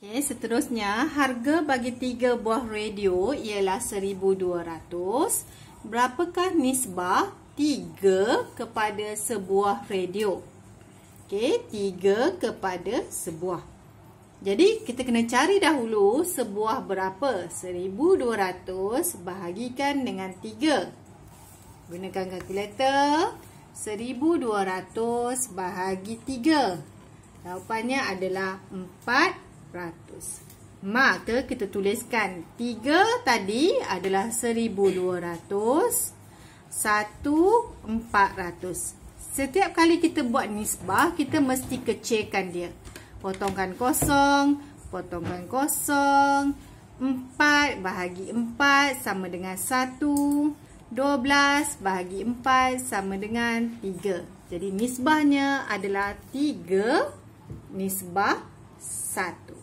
Okay, seterusnya harga bagi tiga buah radio ialah 1200. Berapakah nisbah tiga kepada sebuah radio? Okey, tiga kepada sebuah. Jadi kita kena cari dahulu sebuah berapa? 1200 bahagikan dengan 3. Gunakan kalkulator. 1200 bahagi tiga. Jawapannya adalah empat seratus. Maka kita tuliskan tiga tadi adalah seribu dua ratus. Satu empat ratus. Setiap kali kita buat nisbah, kita mesti kecilkan dia. Potongkan kosong, potongkan kosong. Empat bahagi empat sama dengan satu. Dua belas bahagi empat sama dengan tiga. Jadi nisbahnya adalah tiga nisbah satu.